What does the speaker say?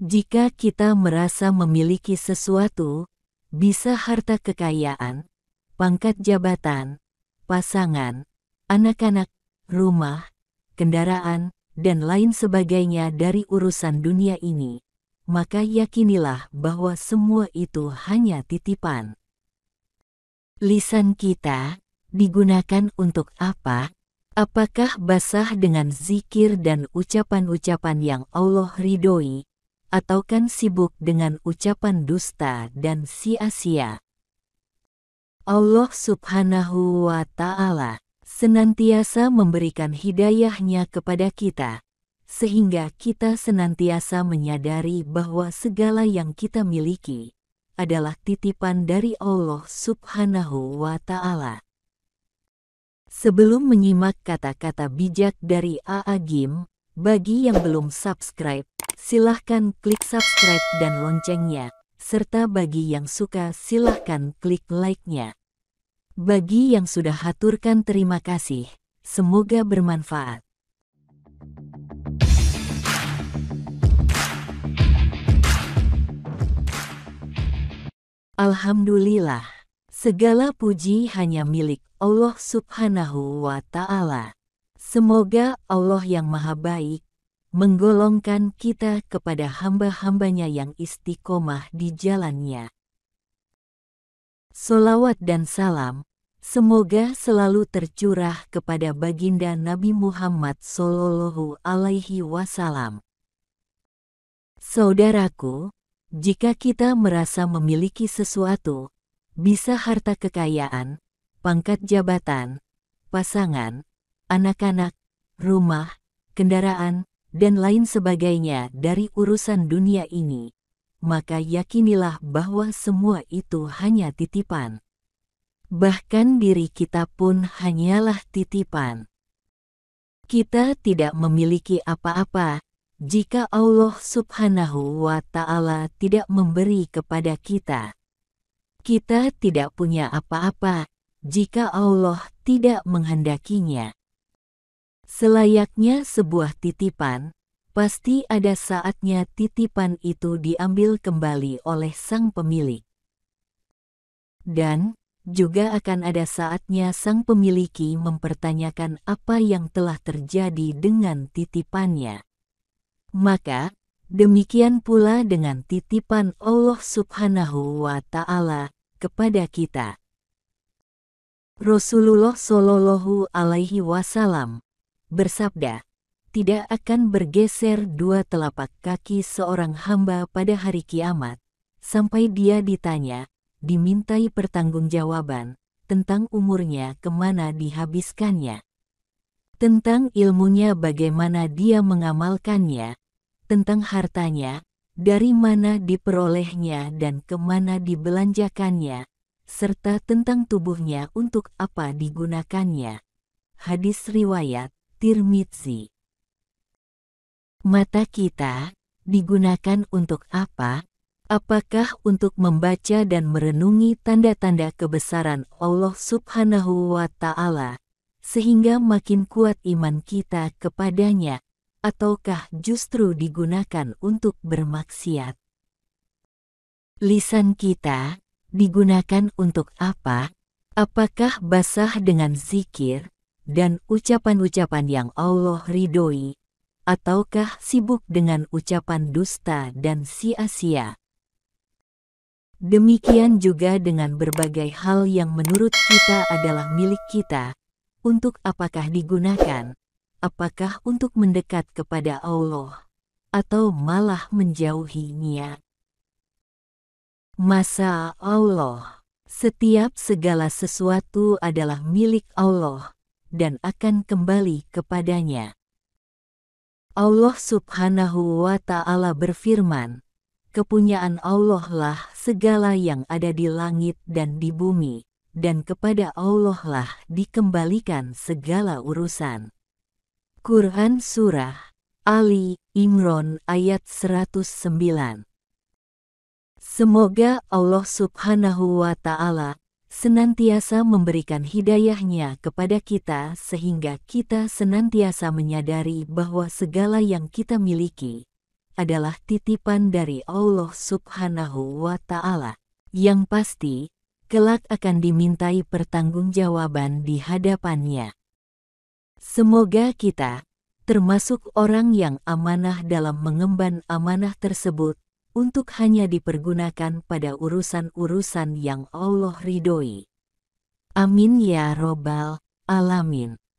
Jika kita merasa memiliki sesuatu, bisa harta kekayaan, pangkat jabatan, pasangan, anak-anak, rumah, kendaraan, dan lain sebagainya dari urusan dunia ini, maka yakinilah bahwa semua itu hanya titipan. Lisan kita digunakan untuk apa? Apakah basah dengan zikir dan ucapan-ucapan yang Allah ridhoi, atau kan sibuk dengan ucapan dusta dan sia-sia. Allah subhanahu wa ta'ala senantiasa memberikan hidayahnya kepada kita, sehingga kita senantiasa menyadari bahwa segala yang kita miliki adalah titipan dari Allah subhanahu wa ta'ala. Sebelum menyimak kata-kata bijak dari A.A. Gim, bagi yang belum subscribe, silahkan klik subscribe dan loncengnya, serta bagi yang suka silahkan klik like-nya. Bagi yang sudah haturkan terima kasih, semoga bermanfaat. Alhamdulillah, segala puji hanya milik Allah Subhanahu wa Ta'ala. Semoga Allah yang Maha Baik menggolongkan kita kepada hamba-hambanya yang istiqomah di jalannya. Solawat dan salam, semoga selalu tercurah kepada baginda Nabi Muhammad Sallallahu Alaihi Wasallam. Saudaraku, jika kita merasa memiliki sesuatu, bisa harta kekayaan, pangkat jabatan, pasangan, anak-anak, rumah, kendaraan, dan lain sebagainya dari urusan dunia ini, maka yakinilah bahwa semua itu hanya titipan. Bahkan diri kita pun hanyalah titipan. Kita tidak memiliki apa-apa jika Allah Subhanahu wa Ta'ala tidak memberi kepada kita. Kita tidak punya apa-apa jika Allah tidak menghendakinya. Selayaknya sebuah titipan, pasti ada saatnya titipan itu diambil kembali oleh sang pemilik. Dan, juga akan ada saatnya sang pemiliki mempertanyakan apa yang telah terjadi dengan titipannya. Maka, demikian pula dengan titipan Allah Subhanahu wa Ta'ala kepada kita. Rasulullah Shallallahu Alaihi Wasallam bersabda, tidak akan bergeser dua telapak kaki seorang hamba pada hari kiamat, sampai dia ditanya, dimintai pertanggungjawaban, tentang umurnya kemana dihabiskannya, tentang ilmunya bagaimana dia mengamalkannya, tentang hartanya, dari mana diperolehnya dan kemana dibelanjakannya, serta tentang tubuhnya untuk apa digunakannya. Hadis Riwayat Tirmidzi. Mata kita digunakan untuk apa? Apakah untuk membaca dan merenungi tanda-tanda kebesaran Allah Subhanahu wa Ta'ala, sehingga makin kuat iman kita kepadanya, ataukah justru digunakan untuk bermaksiat? Lisan kita digunakan untuk apa? Apakah basah dengan zikir, dan ucapan-ucapan yang Allah ridhoi, ataukah sibuk dengan ucapan dusta dan sia-sia? Demikian juga dengan berbagai hal yang menurut kita adalah milik kita, untuk apakah digunakan, apakah untuk mendekat kepada Allah, atau malah menjauhinya. Masa Allah Setiap segala sesuatu adalah milik Allah, dan akan kembali kepadanya. Allah subhanahu wa ta'ala berfirman, Kepunyaan Allah lah segala yang ada di langit dan di bumi, dan kepada Allah lah dikembalikan segala urusan. Quran Surah Ali Imron ayat 109 Semoga Allah subhanahu wa ta'ala senantiasa memberikan hidayahnya kepada kita sehingga kita senantiasa menyadari bahwa segala yang kita miliki adalah titipan dari Allah subhanahu wa ta'ala. Yang pasti, kelak akan dimintai pertanggungjawaban di hadapannya. Semoga kita, termasuk orang yang amanah dalam mengemban amanah tersebut, untuk hanya dipergunakan pada urusan-urusan yang Allah ridhoi. Amin ya robbal alamin.